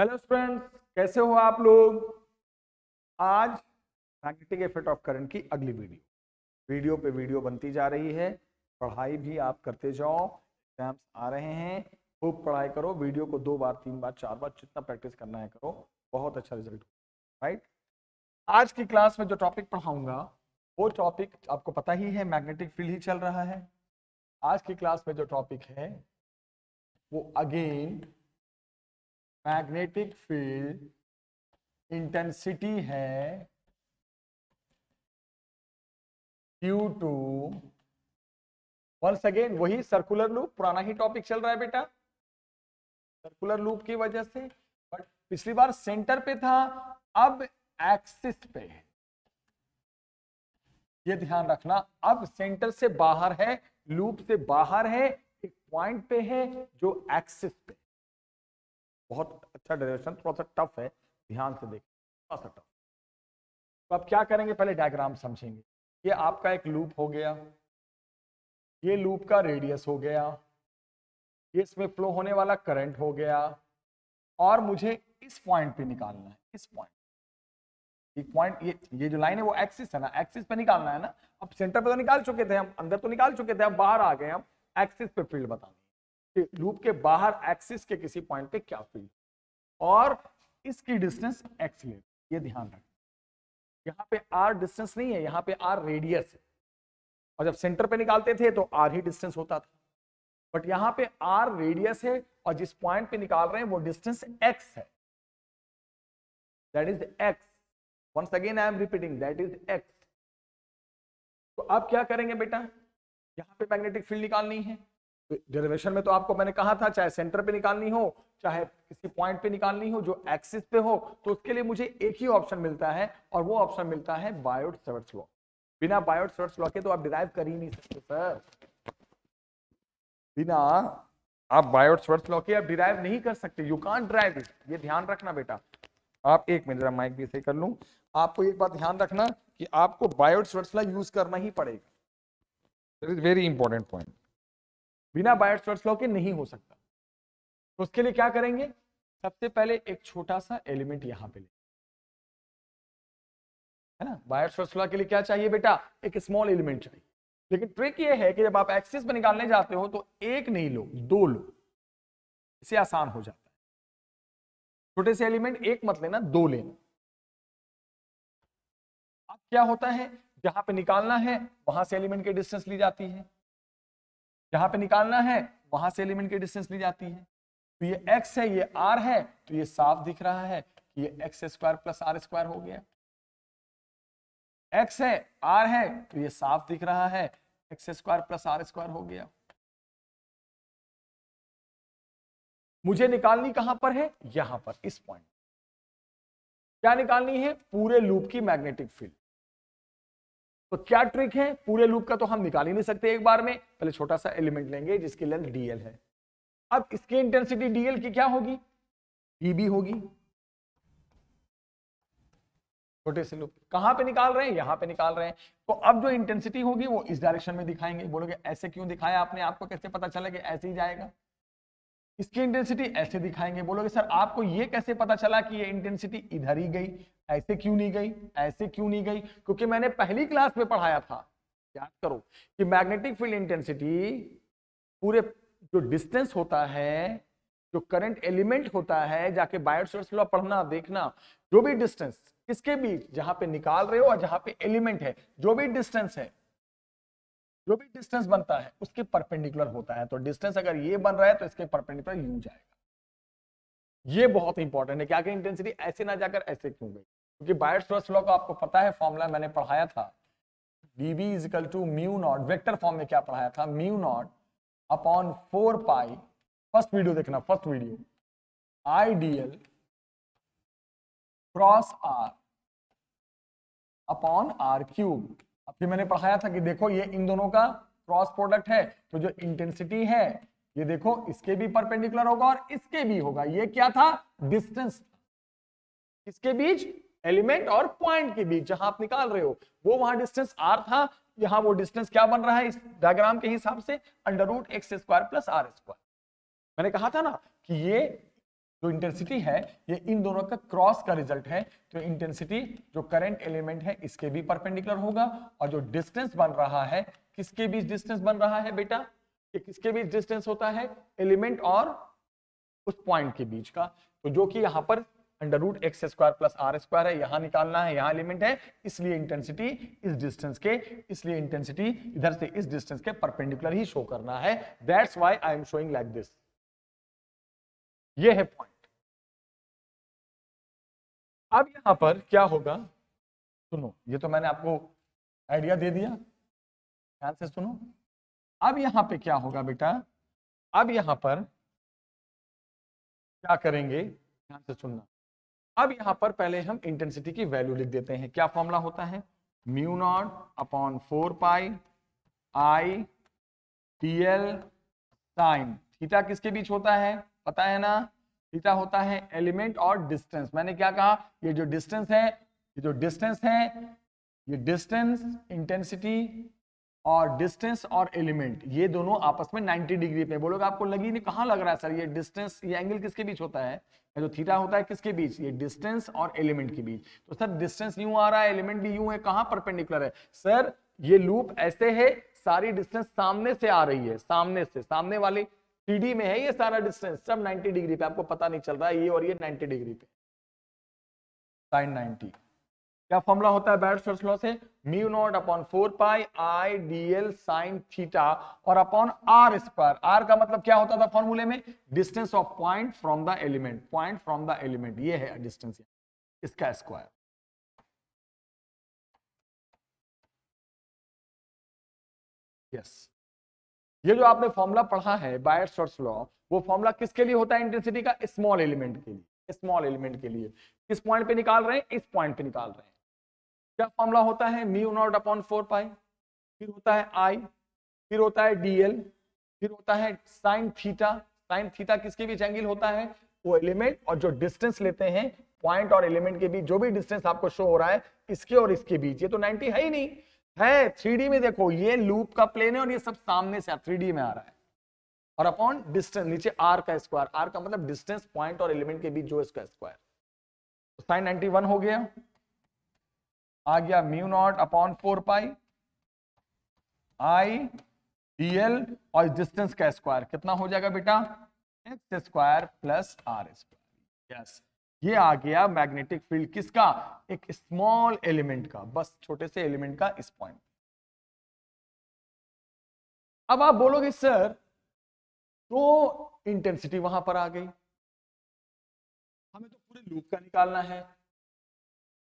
Hello students कैसे हो आप लोग आज मैग्नेटिक इफेक्ट ऑफ करंट की अगली वीडियो वीडियो पे वीडियो बनती जा रही है पढ़ाई भी आप करते जाओ एग्जाम्स आ रहे हैं खूब पढ़ाई करो वीडियो को दो बार तीन बार चार बार जितना प्रैक्टिस करना है करो बहुत अच्छा रिजल्ट राइट आज की क्लास में जो टॉपिक पढ़ाऊंगा वो टॉपिक आपको पता ही है मैग्नेटिक फील्ड ही चल रहा है आज की क्लास में जो टॉपिक है वो अगेन मैग्नेटिक फील्ड इंटेंसिटी है क्यू टू वंस अगेन वही सर्कुलर लूप पुराना ही टॉपिक चल रहा है बेटा सर्कुलर लूप की वजह से बट पिछली बार सेंटर पे था अब एक्सिस पे है ये ध्यान रखना अब सेंटर से बाहर है लूप से बाहर है एक पॉइंट पे है जो एक्सिस पे बहुत अच्छा डायरेक्शन थोड़ा सा टफ है ध्यान से देखें थोड़ा सा टफ तो अब क्या करेंगे पहले डायग्राम समझेंगे ये आपका एक लूप हो गया ये लूप का रेडियस हो गया ये इसमें फ्लो होने वाला करंट हो गया और मुझे इस पॉइंट पे निकालना है इस पॉइंट एक पॉइंट ये ये जो लाइन है वो एक्सिस है ना एक्सिस पे निकालना है ना अब सेंटर पे तो निकाल चुके थे हम अंदर तो निकाल चुके थे अब बाहर आ गए हम एक्सिस पे फील्ड बताना लूप के बाहर एक्सिस के किसी पॉइंट पे क्या फील्ड और इसकी डिस्टेंस एक्स ले ये ध्यान रखें यहाँ पे आर डिस्टेंस नहीं है यहाँ पे आर रेडियस है और जब सेंटर पे निकालते थे तो आर ही डिस्टेंस होता था बट यहाँ पे आर रेडियस है और जिस पॉइंट पे निकाल रहे हैं वो डिस्टेंस एक्स है that is X once again I am repeating that is X तो आप क्या करेंगे बेटा यहाँ पे मैग्नेटिक फील्ड निकालनी है डेरिवेशन में तो आपको मैंने कहा था चाहे सेंटर पे निकालनी हो चाहे किसी पॉइंट पे निकालनी हो जो एक्सिस पे हो तो उसके लिए मुझे एक ही ऑप्शन मिलता है और वो ऑप्शन मिलता है बायोट सर्ट्स लॉ बिना बायोट सर्ट्स लॉ के तो आप डिराइव कर ही नहीं सकते सर बिना आप बायोट सर्ट्स लॉ के आप डिराइव नहीं कर सकते यू कांट ड्राइव इट ये ध्यान रखना बेटा आप एक मिनट जरा माइक भी सही कर लू आपको एक बात ध्यान रखना कि आपको बायोट सर्ट्स लॉ यूज करना ही पड़ेगा इज वेरी इंपॉर्टेंट पॉइंट बिना बायर्स स्टॉक्स लॉ के नहीं हो सकता तो उसके लिए क्या करेंगे सबसे पहले एक छोटा सा एलिमेंट यहां पे है ना बायर्स स्टॉक्स लॉ के लिए क्या चाहिए बेटा एक स्मॉल एलिमेंट चाहिए लेकिन ट्रिक ये है कि जब आप एक्सिस में निकालने जाते हो तो एक नहीं लो दो लो इसे आसान हो जाता है छोटे से एलिमेंट एक मत लेना दो लेना अब क्या होता है जहां पे निकालना है वहां से एलिमेंट की डिस्टेंस ली जाती है जहां पे निकालना है वहां से एलिमेंट की डिस्टेंस ली जाती है तो ये x है ये r है तो ये साफ दिख रहा है कि ये X square plus R square हो गया x है r है तो ये साफ दिख रहा है X square plus R square हो गया मुझे निकालनी कहां पर है यहां पर इस पॉइंट क्या निकालनी है पूरे लूप की मैग्नेटिक फील्ड तो क्या ट्रिक है पूरे लूप का तो हम निकाल ही नहीं सकते एक बार में पहले छोटा सा एलिमेंट लेंगे जिसकी लेंथ डीएल है अब इसकी इंटेंसिटी डीएल की क्या होगी ईबी होगी छोटे से लूप कहां पे निकाल रहे हैं यहां पे निकाल रहे हैं तो अब जो इंटेंसिटी होगी वो इस डायरेक्शन में दिखाएंगे बोलोगे ऐसे क्यों दिखाया आपने आपको कैसे पता चला कि ऐसे ही जाएगा इसकी इंटेंसिटी ऐसे दिखाएंगे बोलोगे सर आपको ये कैसे पता चला कि ये इंटेंसिटी इधर ही गई ऐसे क्यों नहीं गई ऐसे क्यों नहीं गई क्योंकि मैंने पहली क्लास में पढ़ाया था याद करो कि मैग्नेटिक फील्ड इंटेंसिटी पूरे जो डिस्टेंस होता है जो करंट एलिमेंट होता है जाके बायोसोर्स लॉ पढ़ना देखना जो भी डिस्टेंस किसके बीच जहां पे निकाल रहे हो और जहां पे एलिमेंट है जो भी डिस्टेंस है जो भी डिस्टेंस बनता है उसके परपेंडिकुलर होता है तो डिस्टेंस अगर ये बन रहा है तो इसके परपेंडिकुलर यू जाएगा ये बहुत इंपॉर्टेंट है क्या कि इंटेंसिटी ऐसे ना जाकर ऐसे क्यों गई क्योंकि बायर्स लॉ का आपको पता है फॉर्मूला मैंने पढ़ाया था dv is equal to mu naught vector form में क्या पढ़ाया था mu naught upon four pi first video देखना first video I D L cross R upon R cube अब फिर मैंने पढ़ाया था कि देखो ये इन दोनों का क्रॉस प्रोडक्ट है तो जो इंटेंसिटी है ये देखो इसके भी परपेंडिकुलर होगा और इसके भी होगा ये क्या था डिस्टेंस इसके बीच एलिमेंट और पॉइंट के बीच जहां आप निकाल रहे हो वो वहां डिस्टेंस आर था यहां वो डिस्टेंस क्या बन रहा है इस डायग्राम के हिसाब से under root X square plus R square मैंने कहा था ना कि ये जो इंटेंसिटी है ये इन दोनों का क्रॉस का रिजल्ट है तो इंटेंसिटी जो करंट एलिमेंट है इसके भी परपेंडिकुलर होगा और जो डिस्टेंस बन रहा है किसके बीच डिस्टेंस बन रहा है बेटा कि किसके बीच डिस्टेंस होता है एलिमेंट और उस पॉइंट के बीच का तो जो कि यहां पर under root X square plus R square है यहां निकालना है यहां एलिमेंट है इसलिए इंटेंसिटी इस डिस्टेंस के इसलिए इंटेंसिटी इधर से इस डिस्टेंस के परपेंडिकुलर ही शो करना है that's why I am showing like this ये है पॉइंट अब यहाँ पर क्या होगा सुनो ये तो मैंने आपको आइडिया दे दिया ध्यान से सुनो अब यहाँ पे क्या होगा बेटा अब यहाँ पर क्या करेंगे ध्यान से सुनना अब यहाँ पर पहले हम इंटेंसिटी की वैल्यू लिख देते हैं क्या फॉर्मूला होता है mu naught upon four pi I T L sine theta किसके बीच होता है पता है ना थीटा होता है एलिमेंट और डिस्टेंस मैंने क्या कहा ये जो डिस्टेंस है ये जो डिस्टेंस है ये डिस्टेंस इंटेंसिटी और डिस्टेंस और एलिमेंट ये दोनों आपस में 90 डिग्री पे बोलोगे आपको लगी नहीं कहां लग रहा है सर ये डिस्टेंस ये एंगल किसके बीच होता है जो थीटा होता है किसके बीच ये डिस्टेंस और एलिमेंट के बीच तो सर डिस्टेंस यूं आ रहा है एलिमेंट भी यूं है कहां परपेंडिकुलर है सर ये लूप ऐसे है सारी डिस्टेंस सामने से आ रही है सामने से सामने वाले डी में है ये सारा डिस्टेंस सब 90 डिग्री पे आपको पता नहीं चल रहा है ये और ये 90 डिग्री पे साइन 90 क्या फॉर्मूला होता है बैड फर्स्ट लॉ से mu naught upon four pi I D L sine theta और अपॉन आर स्क्वायर आर का मतलब क्या होता था फॉर्मूले में distance of point from the element point from the element ये है डिस्टेंस इसका स्क्वायर यस yes. ये जो आपने फॉर्मूला पढ़ा है बायर शॉर्ट्स लॉ वो फॉर्मूला किसके लिए होता है इंटेंसिटी का स्मॉल एलिमेंट के लिए स्मॉल एलिमेंट के लिए किस पॉइंट पे निकाल रहे हैं इस पॉइंट पे निकाल रहे हैं क्या फॉर्मूला होता है mu naught upon four pi फिर होता है आई फिर होता है डीएल फिर होता है साइन थीटा साइन थीटा किसके बीच एंगल होता है वो एलिमेंट और जो डिस्टेंस लेते हैं पॉइंट और एलिमेंट के बीच जो भी डिस्टेंस आपको शो हो रहा है इसके और इसके बीच ये तो नाइनटी है ही नहीं है थ्री में देखो ये लूप का प्लेन है और ये सब सामने से थ्री में आ रहा है और अपॉन डिस्टेंस नीचे आर का स्क्वायर आर का मतलब डिस्टेंस पॉइंट और एलिमेंट के बीच जो इसका स्क्वायर साइन 91 हो गया आ गया mu naught upon four pi I D L और डिस्टेंस का स्क्वायर कितना हो जाएगा बेटा X square plus R square yes ये आ गया मैग्नेटिक फील्ड किसका एक स्मॉल एलिमेंट का बस छोटे से एलिमेंट का इस पॉइंट अब आप बोलोगे सर तो इंटेंसिटी वहां पर आ गई हमें तो पूरे लूप का निकालना है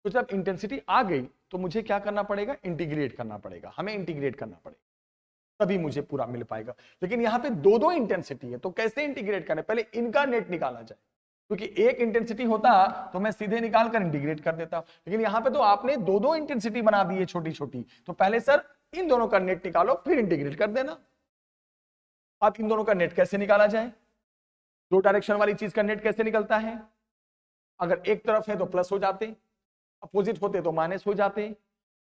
तो जब इंटेंसिटी आ गई तो मुझे क्या करना पड़ेगा इंटीग्रेट करना पड़ेगा हमें इंटीग्रेट करना पड़ेगा तभी मुझे पूरा मिल पाएगा लेकिन यहां पे दो दो इंटेंसिटी है तो कैसे इंटीग्रेट करना पहले इनका नेट निकालना चाहिए क्योंकि एक इंटेंसिटी होता तो मैं सीधे निकाल कर इंटीग्रेट कर देता लेकिन यहां पे तो आपने दो दो इंटेंसिटी बना दी है छोटी छोटी तो पहले सर इन दोनों का नेट निकालो फिर इंटीग्रेट कर देना अब इन दोनों का नेट कैसे निकाला जाए दो डायरेक्शन वाली चीज का नेट कैसे निकलता है अगर एक तरफ है तो प्लस हो जाते अपोजिट होते तो माइनस हो जाते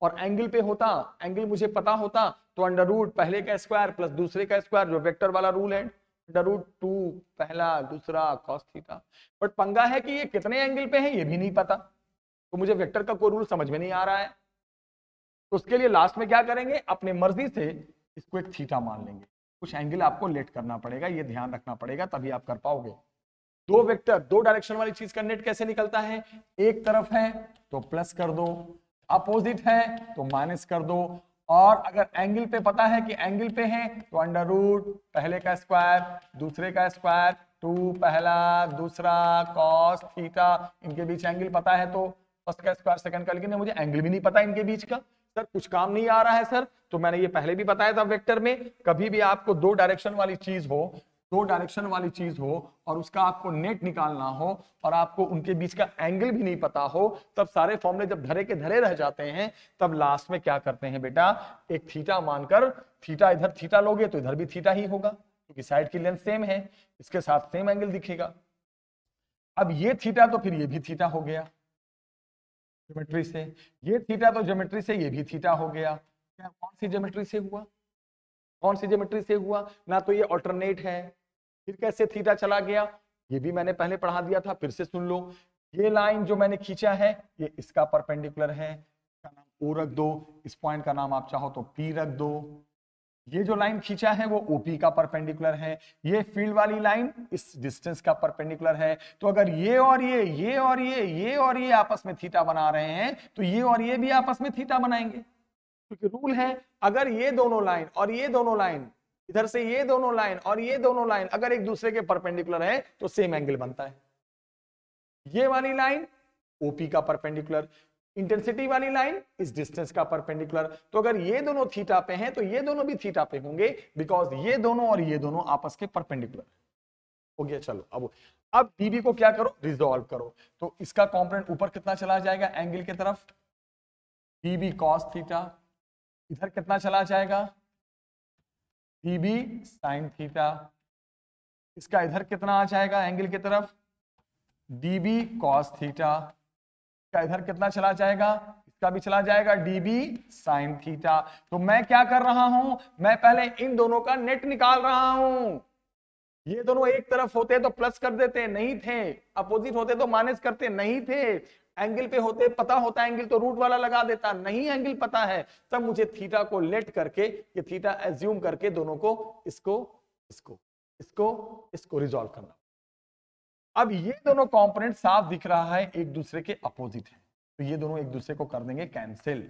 और एंगल पे होता एंगल मुझे पता होता तो अंडर रूट पहले का स्क्वायर प्लस दूसरे का स्क्वायर जो वेक्टर वाला रूल है रूट टू पहला दूसरा कॉस थीटा बट पंगा है कि ये कितने एंगल पे है ये भी नहीं पता तो मुझे वेक्टर का कोई रूल समझ में नहीं आ रहा है तो उसके लिए लास्ट में क्या करेंगे अपने मर्जी से इसको एक थीटा मान लेंगे कुछ एंगल आपको लेट करना पड़ेगा ये ध्यान रखना पड़ेगा तभी आप कर पाओगे दो वेक्टर दो डायरेक्शन वाली चीज का नेट कैसे निकलता है एक तरफ है तो प्लस कर दो अपोजिट है तो माइनस कर दो और अगर एंगल पे पता है कि एंगल पे है तो अंडर रूट पहले का स्क्वायर दूसरे का स्क्वायर टू पहला दूसरा कॉस थीटा इनके बीच एंगल पता है तो फर्स्ट का स्क्वायर सेकंड का लेकिन मुझे एंगल भी नहीं पता इनके बीच का सर कुछ काम नहीं आ रहा है सर तो मैंने ये पहले भी बताया था वेक्टर में कभी भी आपको दो डायरेक्शन वाली चीज हो दो डायरेक्शन वाली चीज हो और उसका आपको नेट निकालना हो और आपको उनके बीच का एंगल भी नहीं पता हो तब सारे फॉर्मूले जब धरे के धरे रह जाते हैं तब लास्ट में क्या करते हैं बेटा एक थीटा मानकर थीटा इधर थीटा लोगे तो इधर भी थीटा ही होगा क्योंकि साइड की लेंथ सेम है इसके साथ सेम एंगल दिखेगा अब ये थीटा तो फिर ये भी थीटा हो गया ज्योमेट्री से ये थीटा तो ज्योमेट्री से ये भी थीटा हो गया क्या कौन सी ज्योमेट्री से हुआ कौन सी ज्योमेट्री से हुआ ना तो ये ऑल्टरनेट है फिर कैसे थीटा चला गया ये भी मैंने पहले पढ़ा दिया था फिर से सुन लो ये लाइन जो मैंने खींचा है ये इसका परपेंडिकुलर है इसका नाम ओ रख दो इस पॉइंट का नाम आप चाहो तो पी रख दो ये जो लाइन खींचा है वो ओपी का परपेंडिकुलर है ये फील्ड वाली लाइन इस डिस्टेंस का परपेंडिकुलर है तो अगर ये और ये ये और ये ये और ये आपस में थीटा बना रहे हैं तो ये और ये भी आपस में थीटा बनाएंगे क्योंकि तो रूल है अगर ये दोनों लाइन और ये दोनों लाइन इधर से ये दोनों लाइन और ये दोनों लाइन अगर एक दूसरे के परपेंडिकुलर है तो सेम एंगल बनता है ये वाली लाइन ओपी का परपेंडिकुलर इंटेंसिटी वाली लाइन इस डिस्टेंस का परपेंडिकुलर तो अगर ये दोनों थीटा पे हैं तो ये दोनों भी थीटा पे होंगे बिकॉज ये दोनों और ये दोनों आपस के परपेंडिकुलर हो गया चलो अब अब डीबी को क्या करो रिजोल्व करो तो इसका कॉम्पोनेंट ऊपर कितना चला जाएगा एंगल की तरफ डीबी कॉस थीटा इधर कितना चला जाएगा बी साइन थीटा इसका इधर कितना आ जाएगा एंगल की तरफ बी कॉस थीटा इसका इधर कितना चला जाएगा इसका भी चला जाएगा डी बी साइन थीटा तो मैं क्या कर रहा हूं मैं पहले इन दोनों का नेट निकाल रहा हूं ये दोनों एक तरफ होते तो प्लस कर देते नहीं थे अपोजिट होते तो माइनस करते नहीं थे एंगल पे होते पता होता एंगल तो रूट वाला लगा देता नहीं एंगल पता है तब मुझे थीटा को लेट करके ये थीटा एज्यूम करके दोनों को इसको इसको इसको इसको रिजॉल्व करना अब ये दोनों कंपोनेंट साफ दिख रहा है एक दूसरे के अपोजिट है तो ये दोनों एक दूसरे को कर देंगे कैंसिल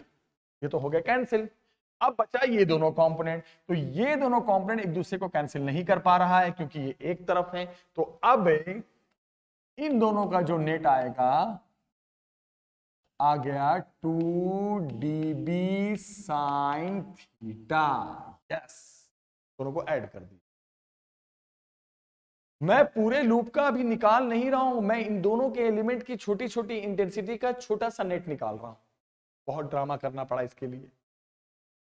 ये तो हो गया कैंसिल अब बचा ये दोनों कंपोनेंट तो ये दोनों कंपोनेंट एक दूसरे को कैंसिल नहीं कर पा रहा है क्योंकि ये एक तरफ है तो अब इन दोनों का जो नेट आएगा आ गया two D B sine theta yes दोनों को ऐड कर दिया मैं पूरे लूप का अभी निकाल नहीं रहा हूं मैं इन दोनों के एलिमेंट की छोटी छोटी इंटेंसिटी का छोटा सा नेट निकाल रहा हूं बहुत ड्रामा करना पड़ा इसके लिए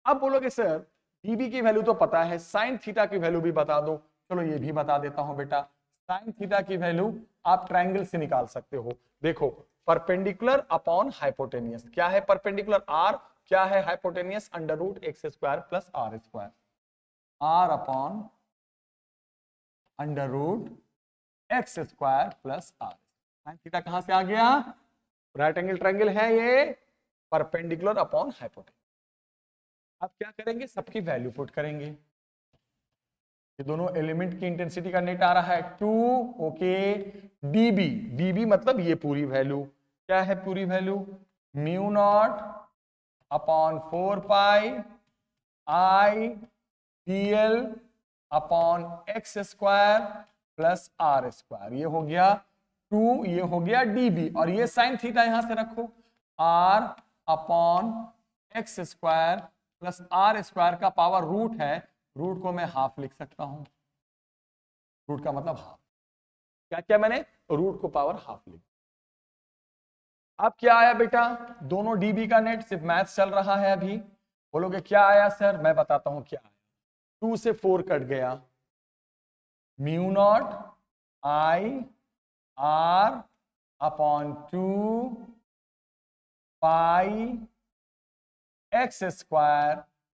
अब बोलोगे सर डीबी की वैल्यू तो पता है साइन थीटा की वैल्यू भी बता दो चलो ये भी बता देता हूं बेटा साइन थीटा की वैल्यू आप ट्रायंगल से निकाल सकते हो देखो परपेंडिकुलर अपॉन हाइपोटेनियस क्या है परपेंडिकुलर आर क्या है hypotenuse under root X square plus R square R upon under root X square plus R sine theta कहां से आ गया राइट एंगल ट्रायंगल है ये परपेंडिकुलर अपॉन हाइपोटेनियस अब क्या करेंगे सबकी वैल्यू पुट करेंगे ये दोनों एलिमेंट की इंटेंसिटी का नेट आ रहा है टू ओके डीबी डीबी मतलब ये पूरी वैल्यू क्या है पूरी value mu naught upon four pi I D L upon X square plus R square ये हो गया टू ये हो गया डीबी और ये साइन थीटा यहां से रखो R upon X square plus R square का पावर रूट है रूट को मैं हाफ लिख सकता हूं रूट का मतलब हाफ क्या क्या मैंने रूट को पावर हाफ लिख अब क्या आया बेटा दोनों डीबी का नेट सिर्फ मैथ्स चल रहा है अभी बोलोगे क्या आया सर मैं बताता हूं क्या आया टू से फोर कट गया mu naught I R upon two pi X square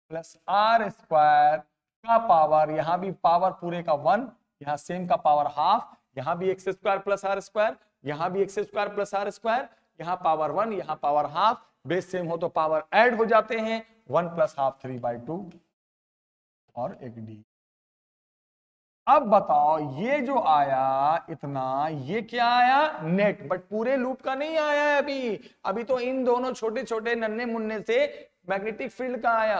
plus R square का पावर यहां भी पावर पूरे का वन यहां सेम का पावर हाफ यहां भी X square plus R square यहां भी X square plus R square यहां पावर वन यहां पावर हाफ बेस सेम हो तो पावर एड हो जाते हैं one plus half three by two और एक डी अब बताओ ये जो आया इतना ये क्या आया नेट बट पूरे लूप का नहीं आया है अभी अभी तो इन दोनों छोटे छोटे नन्हे मुन्ने से मैग्नेटिक फील्ड का आया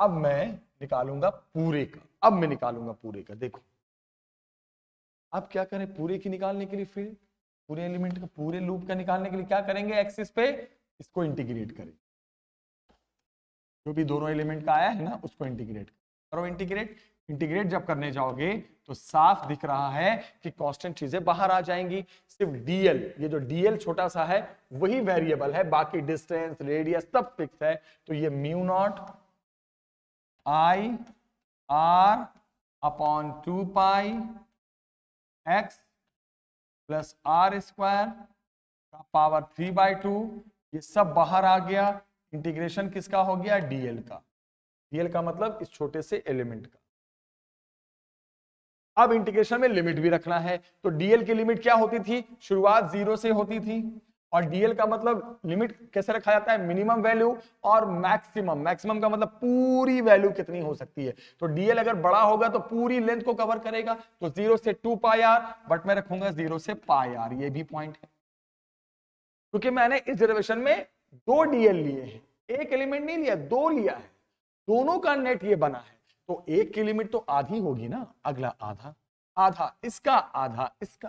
अब मैं निकालूंगा पूरे का अब मैं निकालूंगा पूरे का देखो अब क्या करें पूरे की निकालने के लिए फिर पूरे एलिमेंट का पूरे लूप का निकालने के लिए क्या करेंगे एक्सिस पे इसको इंटीग्रेट करें जो भी दोनों एलिमेंट का आया है ना उसको इंटीग्रेट करो इंटीग्रेट इंटीग्रेट जब करने जाओगे तो साफ दिख रहा है कि कांस्टेंट चीजें बाहर आ जाएंगी सिर्फ डीएल ये जो डीएल छोटा सा है वही वेरिएबल है बाकी डिस्टेंस रेडियस सब फिक्स है तो ये mu naught I R upon two pi X plus R square का पावर थ्री बाई टू ये सब बाहर आ गया इंटीग्रेशन किसका हो गया डीएल का डीएल का मतलब इस छोटे से एलिमेंट का अब इंटीग्रेशन में लिमिट भी रखना है तो डीएल की लिमिट क्या होती थी शुरुआत जीरो से होती थी और डीएल का मतलब लिमिट कैसे रखा जाता है मिनिमम वैल्यू और मैक्सिमम मैक्सिमम का मतलब पूरी वैल्यू कितनी हो सकती है तो डीएल अगर बड़ा होगा तो पूरी लेंथ को कवर करेगा तो जीरो से टू पाई आर बट मैं रखूंगा जीरो से पाई आर ये भी पॉइंट है क्योंकि मैंने इस रिजर्वेशन में दो डीएल लिए हैं एक एलिमेंट नहीं लिया दो लिया है दोनों का नेट ये बना है तो एक की लिमिट तो आधी होगी ना अगला आधा आधा इसका आधा इसका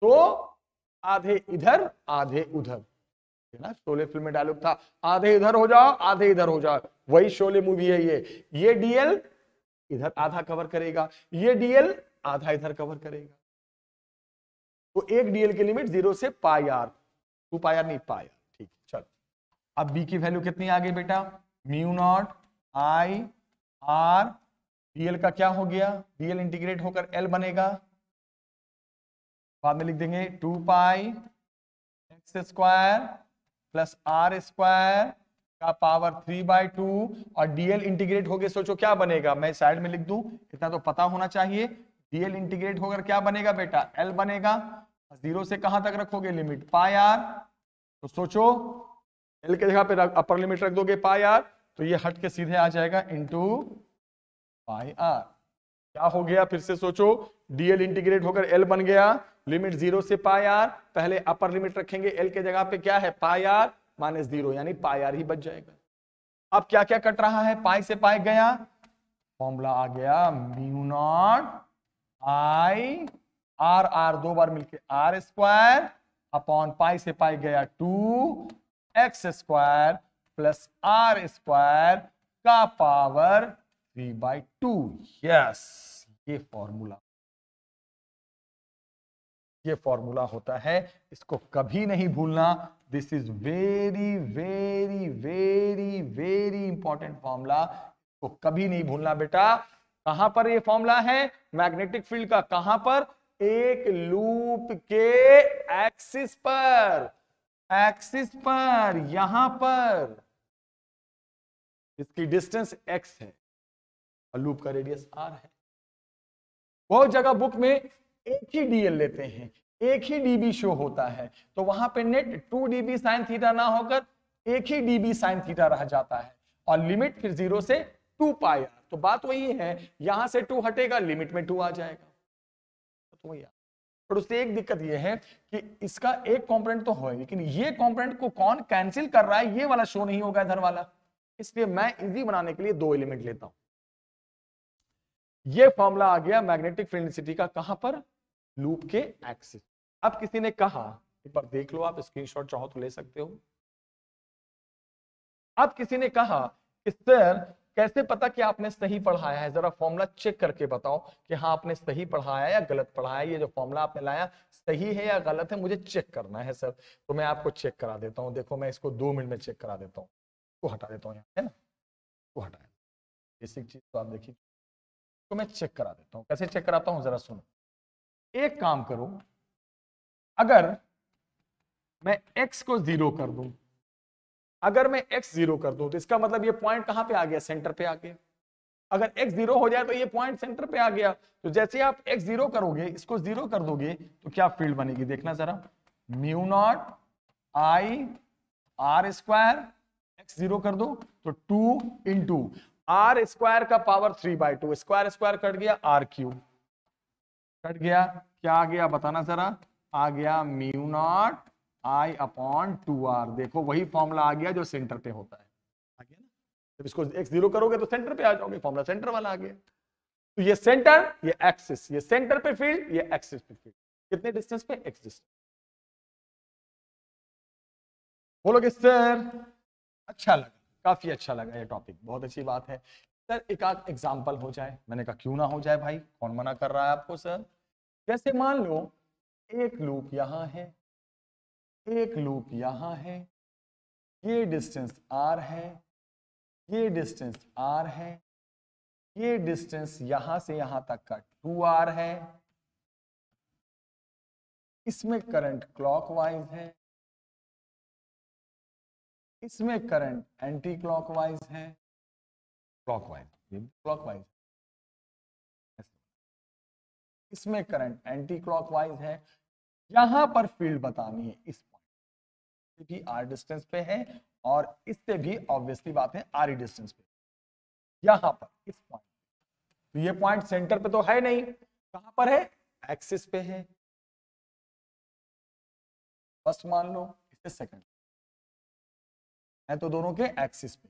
तो आधे इधर आधे उधर ना शोले फिल्म में डायलॉग था आधे इधर हो जाओ आधे इधर हो जाओ वही शोले मूवी है ये ये डीएल इधर आधा कवर करेगा ये डीएल आधा इधर कवर करेगा तो एक डीएल की लिमिट जीरो से pi R two pi R नहीं पाई आर ठीक चलो अब बी की वैल्यू कितनी आ गई बेटा mu naught I R DL का क्या हो गया डीएल इंटीग्रेट होकर एल बनेगा बाद में लिख देंगे two pi X square plus R square का पावर थ्री बाय टू और डीएल इंटीग्रेट हो गए सोचो क्या बनेगा मैं साइड में लिख दू इतना तो पता होना चाहिए डीएल इंटीग्रेट होकर क्या बनेगा बेटा एल बनेगा जीरो से कहां तक रखोगे लिमिट पाई आर तो सोचो एल के जगह पे अपर लिमिट रख दोगे पाई आर तो ये हट के सीधे आ जाएगा इंटू पाई आर क्या हो गया फिर से सोचो डीएल इंटीग्रेट होकर एल बन गया लिमिट जीरो से पाई आर पहले अपर लिमिट रखेंगे एल के जगह पे क्या है पाई आर माइनस जीरो यानी पाई आर ही बच जाएगा अब क्या क्या कट रहा है पाई से पाई गया फॉर्मूला आ गया mu naught I R R दो बार मिलके आर स्क्वायर अपॉन पाई से पाई गया two X square plus R square का power three by two yes ये फॉर्मूला ये फॉर्मूला होता है इसको कभी नहीं भूलना this is very very very very important formula इसको कभी नहीं भूलना बेटा कहां पर ये फॉर्मूला है मैग्नेटिक फील्ड का कहां पर एक लूप के एक्सिस पर एक्सिस पर यहां पर इसकी डिस्टेंस एक्स है और लूप का रेडियस आर है बहुत जगह बुक में एक ही डीएल लेते हैं एक ही डीबी शो होता है तो वहां पे net two DB sine theta ना होकर एक ही डीबी साइन थीटा रह जाता है और लिमिट फिर जीरो से टू पाई आर तो बात वही है यहां से टू हटेगा लिमिट में टू आ जाएगा तो वही पर उससे एक दिक्कत यह है कि इसका एक कंपोनेंट तो हो लेकिन ये कंपोनेंट को कौन कैंसिल कर रहा है ये वाला शो नहीं होगा इधर वाला इसलिए मैं इजी बनाने के लिए दो एलिमेंट लेता हूं ये फॉर्मूला आ गया मैग्नेटिक फ्रेंडसिटी का कहां पर लूप के एक्सिस अब किसी ने कहा एक बार देख लो आप स्क्रीनशॉट चाहो तो ले सकते हो अब किसी ने कहा कि सर कैसे पता कि आपने सही पढ़ाया है जरा फॉर्मूला चेक करके बताओ कि हाँ आपने सही पढ़ाया या गलत पढ़ाया ये जो फॉर्मूला आपने लाया सही है या गलत है मुझे चेक करना है सर तो मैं आपको चेक करा देता हूँ देखो मैं इसको दो मिनट में चेक करा देता हूँ तो हटा देता हूँ यहाँ है ना तो हटाया बेसिक चीज तो आप देखिए तो मैं चेक करा देता हूँ कैसे चेक कराता हूँ जरा सुनो एक काम करो अगर मैं x को जीरो कर दूं अगर मैं x जीरो कर दूं तो इसका मतलब ये पॉइंट कहां पे आ गया सेंटर पे आ गया अगर x जीरो हो जाए तो ये पॉइंट सेंटर पे आ गया तो जैसे आप x जीरो करोगे इसको जीरो कर दोगे तो क्या फील्ड बनेगी देखना जरा mu naught I R square X zero कर दो तो टू इंटू आर स्क्वायर का power three by two square square cut गया आर क्यूब कट गया क्या आ गया बताना जरा आ गया mu naught I upon two R देखो वही फॉर्मूला आ गया जो सेंटर पे होता है आ गया ना जब इसको एक्स जीरो करोगे तो सेंटर पे आ जाओगे फॉर्मूला सेंटर वाला आ गया तो ये सेंटर ये एक्सिस ये सेंटर पे फील्ड ये एक्सिस पे फील्ड कितने डिस्टेंस पे एक्स डिस्टेंस बोलोगे सर अच्छा लगा काफी अच्छा लगा ये टॉपिक बहुत अच्छी बात है सर एक आध एग्जाम्पल हो जाए मैंने कहा क्यों ना हो जाए भाई कौन मना कर रहा है आपको सर जैसे मान लो एक लूप यहां है एक लूप यहां है ये डिस्टेंस आर है ये डिस्टेंस आर है ये डिस्टेंस यहां से यहां तक का टू आर है इसमें करंट क्लॉकवाइज है इसमें करंट एंटी क्लॉकवाइज है क्लॉकवाइज ये क्लॉकवाइज इसमें करंट एंटी क्लॉकवाइज है यहां पर फील्ड बतानी है इस पॉइंट भी आर डिस्टेंस पे है और इससे भी ऑब्वियसली बात है आर डिस्टेंस e पे यहां पर इस पॉइंट तो ये पॉइंट सेंटर पे तो है नहीं कहां पर है एक्सिस पे है फर्स्ट मान लो इससे सेकंड है तो दोनों के एक्सिस पे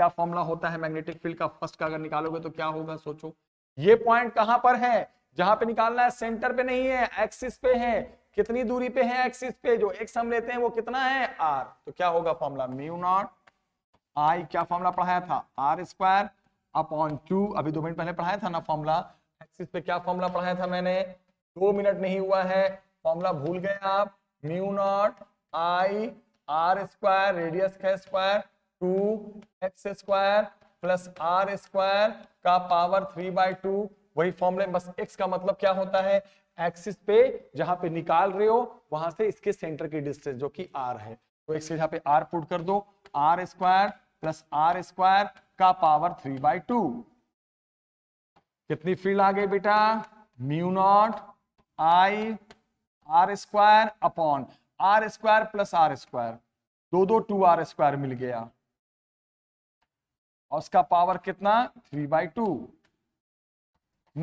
क्या फॉर्मूला होता है मैग्नेटिक फील्ड का फर्स्ट का अगर निकालोगे तो क्या होगा सोचो ये पॉइंट कहां पर है जहां पे निकालना है सेंटर पे नहीं है एक्सिस पे है कितनी दूरी पे है एक्सिस पे जो एक्स हम लेते हैं वो कितना है आर तो क्या होगा फॉर्मूला म्यू नॉट आई क्या फॉर्मूला पढ़ाया था आर स्क्वायर अपॉन टू अभी दो मिनट पहले पढ़ाया था ना फॉर्मूला एक्सिस पे क्या फॉर्मूला पढ़ाया था मैंने दो मिनट नहीं हुआ है फॉर्मूला भूल गए आप mu naught I R square radius का square two X square plus R square का पावर थ्री बाई टू वही फॉर्मूले बस एक्स का मतलब क्या होता है एक्सिस पे जहां पे निकाल रहे हो वहां से इसके सेंटर की डिस्टेंस जो कि आर है तो एक्स यहाँ पे आर पुट कर दो R square plus R square का पावर थ्री बाई टू कितनी फील्ड आ गई बेटा mu naught I R square upon R square plus R square दो दो टू आर स्क्वायर मिल गया और उसका पावर कितना थ्री बाई टू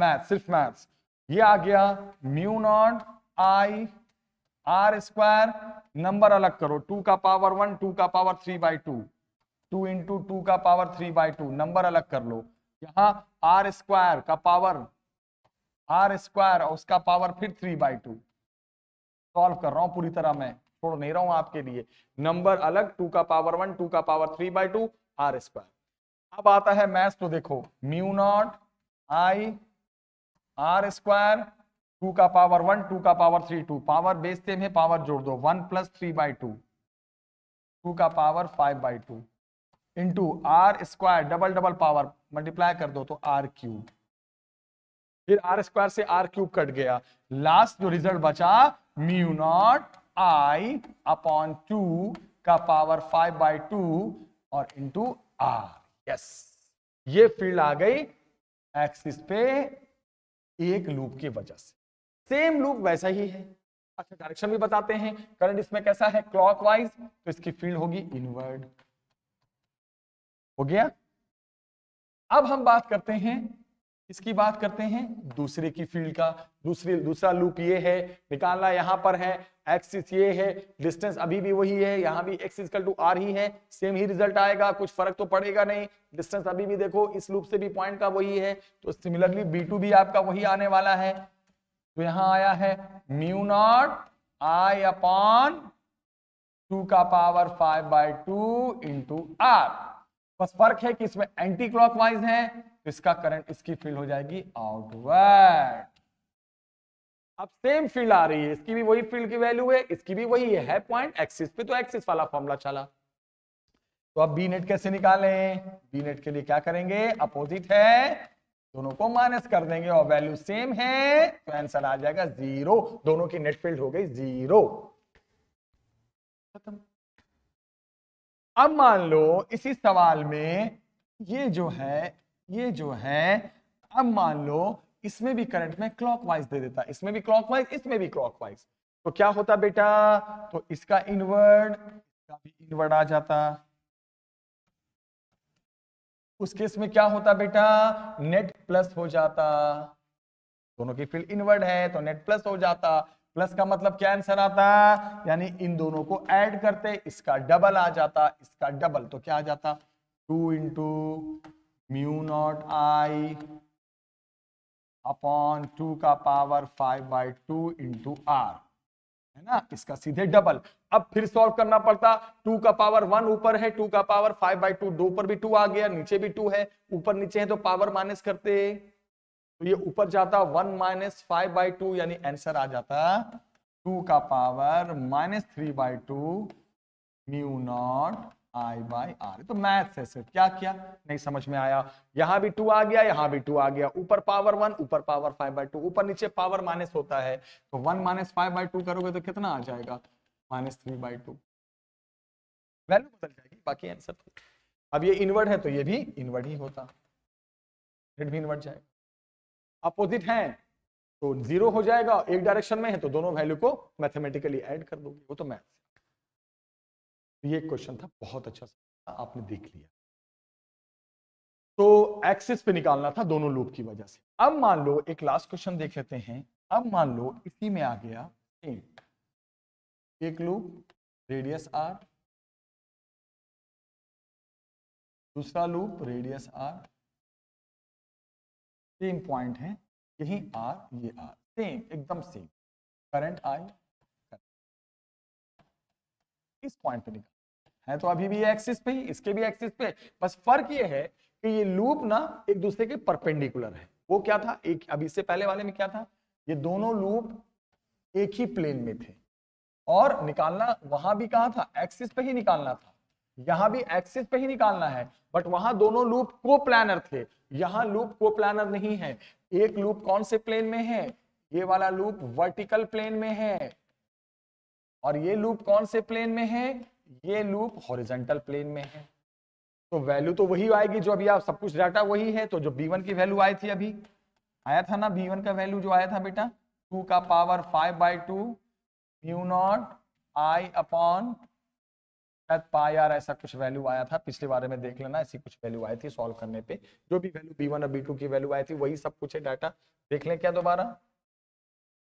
मैथ सिर्फ मैथ्स ये आ गया mu naught I R square number अलग करो टू का पावर वन टू का power three by two two into two का power three by two number अलग कर लो यहां आर स्क्वायर का पावर आर स्क्वायर और उसका पावर फिर थ्री बाई टू सॉल्व कर रहा हूं पूरी तरह मैं छोड़ नहीं रहा हूं आपके लिए नंबर अलग टू का पावर वन टू का power three by two R square अब आता है मैथ्स तो देखो mu naught I R square two का पावर वन टू का power three two power base में पावर जोड़ दो one plus three by two two का power five by two into R square double double power multiply कर दो तो R cube फिर आर स्क्वायर से आर क्यूब कट गया लास्ट जो रिजल्ट बचा mu naught I upon two का पावर फाइव बाई टू और इंटू आर यस ये फील्ड आ गई एक्सिस पे एक लूप की वजह से सेम लूप वैसा ही है अच्छा डायरेक्शन भी बताते हैं करंट इसमें कैसा है क्लॉकवाइज तो इसकी फील्ड होगी इनवर्ड हो गया अब हम बात करते हैं इसकी बात करते हैं दूसरे की फील्ड का दूसरी दूसरा लूप ये है निकालना यहां पर है एक्सिस ये है डिस्टेंस अभी भी वही है यहाँ भी एक्स इजकल टू आर ही है सेम ही रिजल्ट आएगा कुछ फर्क तो पड़ेगा नहीं डिस्टेंस अभी भी देखो इस लूप से भी पॉइंट का वही है तो सिमिलरली बी टू भी आपका वही आने वाला है तो यहाँ आया है mu naught I upon two का power five by two into R बस फर्क है कि इसमें एंटी वाइज है तो इसका करंट इसकी फील हो जाएगी आउटवर्ड अब सेम फील्ड आ रही है इसकी भी वही फील्ड की वैल्यू है इसकी भी वही है, पॉइंट एक्सिस पे तो एक्सिस वाला फॉर्मूला चला तो अब बी नेट कैसे निकालें बी नेट के लिए क्या करेंगे अपोजिट है दोनों को माइनस कर देंगे और वैल्यू सेम है तो आंसर आ जाएगा जीरो दोनों की नेट फील्ड हो गई जीरो अब मान लो इसी सवाल में ये जो है ये जो है अब मान लो इसमें भी करंट में क्लॉकवाइज दे देता इसमें भी क्लॉकवाइज इसमें भी क्लॉकवाइज तो क्या होता बेटा तो इसका इनवर्ड इसका भी इनवर्ड आ जाता उस केस में क्या होता बेटा नेट प्लस हो जाता दोनों की फील्ड इनवर्ड है तो नेट प्लस हो जाता प्लस का मतलब क्या आंसर आता यानी इन दोनों को ऐड करते इसका डबल आ जाता इसका डबल तो क्या आ जाता two into mu naught I upon two का power five by two into R है ना इसका सीधे डबल अब फिर सॉल्व करना पड़ता टू का पावर वन ऊपर है टू का पावर फाइव बाई टू दो ऊपर भी टू आ गया नीचे भी टू है ऊपर नीचे है तो पावर माइनस करते तो ये ऊपर जाता one minus five by two यानी आंसर आ जाता टू का power minus three by two mu naught I by R तो मैथ है सिर्फ क्या किया नहीं समझ में आया यहां भी टू आ गया यहां भी टू आ गया ऊपर पावर वन ऊपर पावर फाइव बाई टू ऊपर नीचे पावर माइनस होता है तो one minus five by two करोगे तो कितना आ जाएगा minus three by two value बदल जाएगी बाकी आंसर तो। अब ये इनवर्ट है तो ये भी इनवर्ट ही होता रेड भी इनवर्ट जाएगा अपोजिट है तो जीरो हो जाएगा एक डायरेक्शन में है तो दोनों वैल्यू को मैथमेटिकली एड कर दोगे वो तो मैथ ये क्वेश्चन था बहुत अच्छा सा आपने देख लिया तो एक्सिस पे निकालना था दोनों लूप की वजह से अब मान लो एक लास्ट क्वेश्चन देख लेते हैं अब मान लो इसी में आ गया एक लूप रेडियस आर दूसरा loop radius R same point है यही आर ये आर सेम एकदम सेम करंट आई इस पॉइंट पे निकाल है तो अभी भी ये एक्सिस पे ही इसके भी एक्सिस पे बस फर्क ये है कि ये लूप ना एक दूसरे के परपेंडिकुलर है वो क्या था एक अभी इससे पहले वाले में क्या था ये दोनों लूप एक ही प्लेन में थे और निकालना वहां भी कहा था एक्सिस पे ही निकालना था यहां भी एक्सिस पे ही निकालना है बट वहां दोनों लूप को प्लानर थे यहां लूप को प्लानर नहीं है एक लूप कौन से प्लेन में है ये वाला लूप वर्टिकल प्लेन में है और ये लूप कौन से प्लेन में है ये लूप हॉरिजेंटल प्लेन में है तो वैल्यू तो वही आएगी जो अभी आप सब कुछ डाटा वही है तो जो बी की वैल्यू आई थी अभी आया था ना बी का वैल्यू जो आया था बेटा टू का power five by two mu naught I upon शायद पाई आर ऐसा कुछ वैल्यू आया था पिछले बारे में देख लेना ऐसी कुछ वैल्यू आई थी सॉल्व करने पे जो भी वैल्यू बी वन और बी टू की वैल्यू आई थी वही सब कुछ है डाटा देख लें क्या दोबारा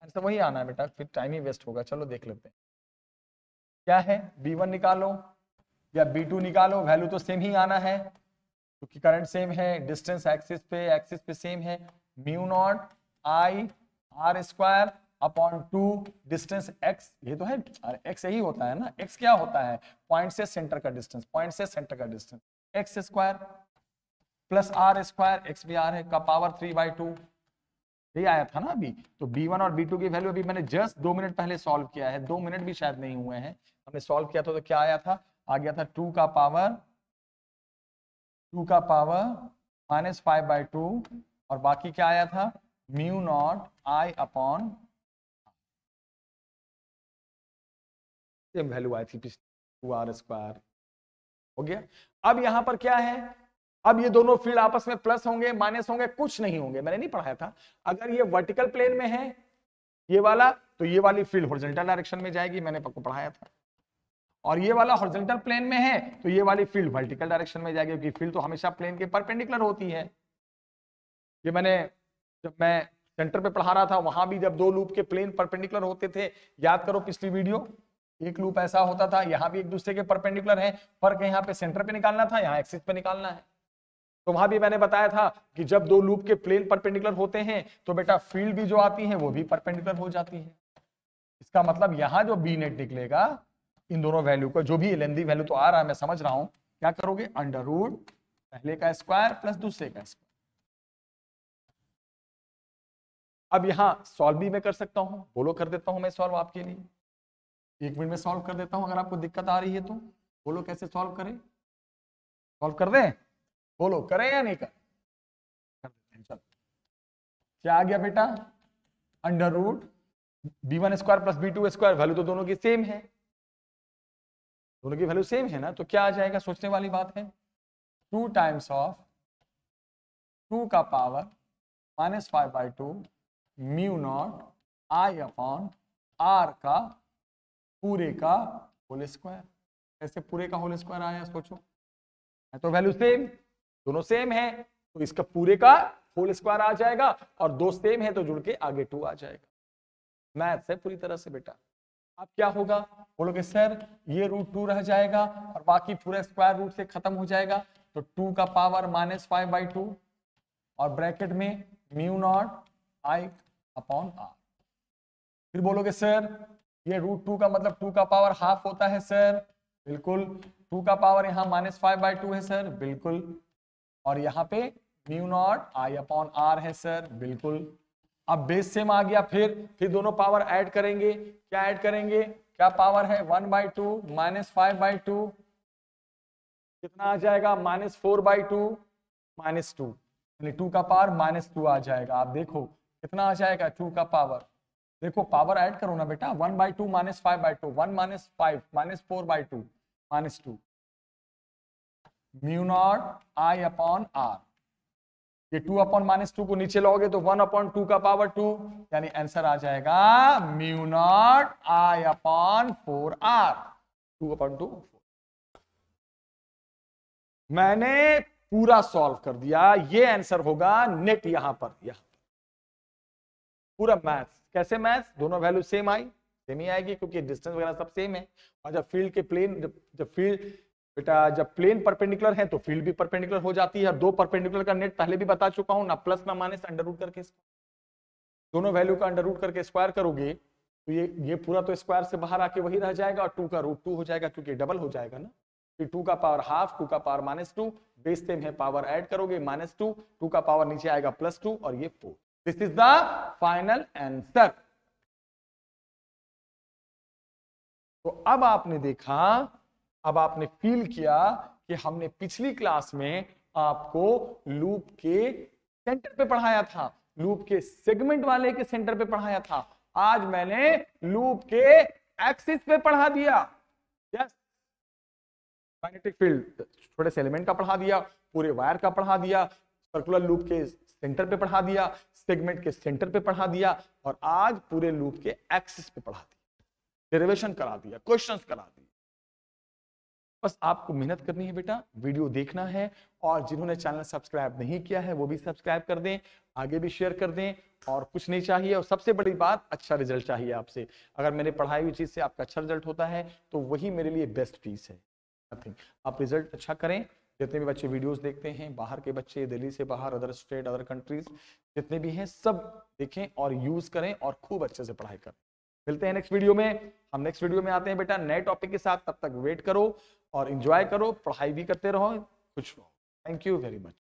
ऐसा वही आना है बेटा फिर टाइम ही वेस्ट होगा चलो देख लेते हैं क्या है बी वन निकालो या बी टू निकालो वैल्यू तो सेम ही आना है क्योंकि तो करंट सेम है डिस्टेंस एक्सिस पे एक्सिस पे सेम है mu naught I R square upon two distance X ये तो है एक्स यही होता है ना एक्स क्या होता है पॉइंट से सेंटर का डिस्टेंस पॉइंट से सेंटर का distance X square plus R square X भी आर है का पावर थ्री बाई टू ये आया था ना अभी तो बी वन और बी टू की वैल्यू अभी मैंने जस्ट दो मिनट पहले सॉल्व किया है दो मिनट भी शायद नहीं हुए हैं हमने सॉल्व किया था तो क्या आया था आ गया था टू का पावर टू का power minus five by two और बाकी क्या आया था mu naught I upon same value आई थी टू आर स्क्वायर हो गया अब यहां पर क्या है अब ये दोनों फील्ड आपस में प्लस होंगे माइनस होंगे कुछ नहीं होंगे मैंने नहीं पढ़ाया था अगर ये वर्टिकल प्लेन में है ये वाला तो ये वाली फील्ड हॉरिजॉन्टल डायरेक्शन में जाएगी मैंने आपको पढ़ाया था और ये वाला हॉरिजॉन्टल प्लेन में है तो ये वाली फील्ड वर्टिकल डायरेक्शन में जाएगी क्योंकि फील्ड तो हमेशा प्लेन के परपेंडिकुलर होती है ये मैंने जब मैं सेंटर पे पढ़ा रहा था वहां भी जब दो लूप के प्लेन परपेंडिकुलर होते थे याद करो पिछली वीडियो एक लूप ऐसा होता था यहाँ भी एक दूसरे के परपेंडिकुलर है फर्क यहाँ पे सेंटर पे निकालना था यहाँ एक्सिस पे निकालना है तो वहां भी मैंने बताया था कि जब दो लूप के प्लेन परपेंडिकुलर होते हैं तो बेटा फील्ड भी जो आती है वो भी परपेंडिकुलर हो जाती है इसका मतलब यहां जो बी नेट निकलेगा इन दोनों वैल्यू का जो भी एल वैल्यू तो आ रहा है मैं समझ रहा हूं क्या करोगे अंडर रूड पहले का स्क्वायर प्लस दूसरे का स्क्वायर अब यहां सॉल्व भी मैं कर सकता हूं बोलो कर देता हूं मैं सॉल्व आपके लिए एक मिनट में सॉल्व कर देता हूं अगर आपको दिक्कत आ रही है तो बोलो कैसे सॉल्व करें सॉल्व कर दें बोलो करें या नहीं करें क्या आ गया बेटा under root B one square plus B two square value तो दोनों की सेम है दोनों की वैल्यू सेम है ना तो क्या आ जाएगा सोचने वाली बात है टू टाइम्स ऑफ टू का power minus five by two mu naught I upon R का पूरे का होल स्क्वायर कैसे पूरे का होल स्क्वायर आया सोचो तो वैल्यू सेम दोनों सेम है तो इसका पूरे का होल स्क्वायर आ जाएगा और दो सेम है तो जुड़ के आगे टू आ जाएगा मैथ्स है पूरी तरह से बेटा अब क्या होगा बोलोगे सर ये रूट टू रह जाएगा और बाकी पूरा स्क्वायर रूट से खत्म हो जाएगा तो टू का power minus five by two और ब्रैकेट में mu naught I upon R फिर बोलोगे सर ये रूट टू का मतलब टू का पावर हाफ होता है सर बिल्कुल टू का पावर यहाँ माइनस फाइव बाई टू है सर बिल्कुल और यहाँ पे mu naught I upon R है सर बिल्कुल अब बेस सेम आ गया फिर फिर दोनों पावर ऐड करेंगे क्या ऐड करेंगे क्या पावर है one by two minus five by two कितना आ जाएगा minus four by two minus two यानी टू का पावर माइनस टू आ जाएगा आप देखो कितना आ जाएगा टू का पावर देखो पावर ऐड करो ना बेटा one by two minus five by two one minus five minus four by two minus two mu naught I upon R ये टू अपॉन माइनस टू को नीचे लाओगे तो वन अपॉन टू का पावर टू यानी आंसर आ जाएगा mu naught I upon four R two upon two मैंने पूरा सॉल्व कर दिया ये आंसर होगा नेट यहां पर यहां पूरा मैथ कैसे मैथ दोनों वैल्यू सेम आई सेम ही आएगी क्योंकि डिस्टेंस वगैरह सब सेम है और जब फील्ड के प्लेन जब, जब फील्ड बेटा जब प्लेन परपेंडिकुलर है तो फील्ड भी परपेंडिकुलर हो जाती है दो परपेंडिकुलर का नेट पहले भी बता चुका हूं ना प्लस ना माइनस अंडर रूट करके दोनों वैल्यू का अंडर रूट करके स्क्वायर करोगे तो ये ये पूरा तो स्क्वायर से बाहर आके वही रह जाएगा और टू का रूट टू हो जाएगा क्योंकि डबल हो जाएगा ना फिर टू का पावर हाफ टू का power minus two base same है पावर ऐड करोगे माइनस टू टू का पावर नीचे आएगा प्लस टू और ये four this is the final answer तो अब आपने देखा अब आपने फील किया कि हमने पिछली क्लास में आपको लूप के सेंटर पे पढ़ाया था लूप के सेगमेंट वाले के सेंटर पे पढ़ाया था आज मैंने लूप के एक्सिस पे पढ़ा दिया यस मैग्नेटिक फील्ड छोटे से एलिमेंट का पढ़ा दिया पूरे वायर का पढ़ा दिया सर्कुलर लूप के सेंटर पे पढ़ा दिया सेगमेंट के सेंटर पे पढ़ा दिया और आज पूरे लूप के एक्सिस पे पढ़ा दिया डेरिवेशन करा दिया क्वेश्चंस करा दिए बस आपको मेहनत करनी है बेटा वीडियो देखना है और जिन्होंने चैनल सब्सक्राइब नहीं किया है वो भी सब्सक्राइब कर दें आगे भी शेयर कर दें और कुछ नहीं चाहिए और सबसे बड़ी बात अच्छा रिजल्ट चाहिए आपसे अगर मैंने पढ़ाई हुई चीज़ से आपका अच्छा रिजल्ट होता है तो वही मेरे लिए बेस्ट फीस है नथिंग आप रिजल्ट अच्छा करें जितने भी बच्चे वीडियोस देखते हैं बाहर के बच्चे दिल्ली से बाहर अदर स्टेट अदर कंट्रीज जितने भी हैं सब देखें और यूज़ करें और खूब अच्छे से पढ़ाई करें मिलते हैं नेक्स्ट वीडियो में हम नेक्स्ट वीडियो में आते हैं बेटा नए टॉपिक के साथ तब तक वेट करो और इंजॉय करो पढ़ाई भी करते रहो खुश रहो थैंक यू वेरी मच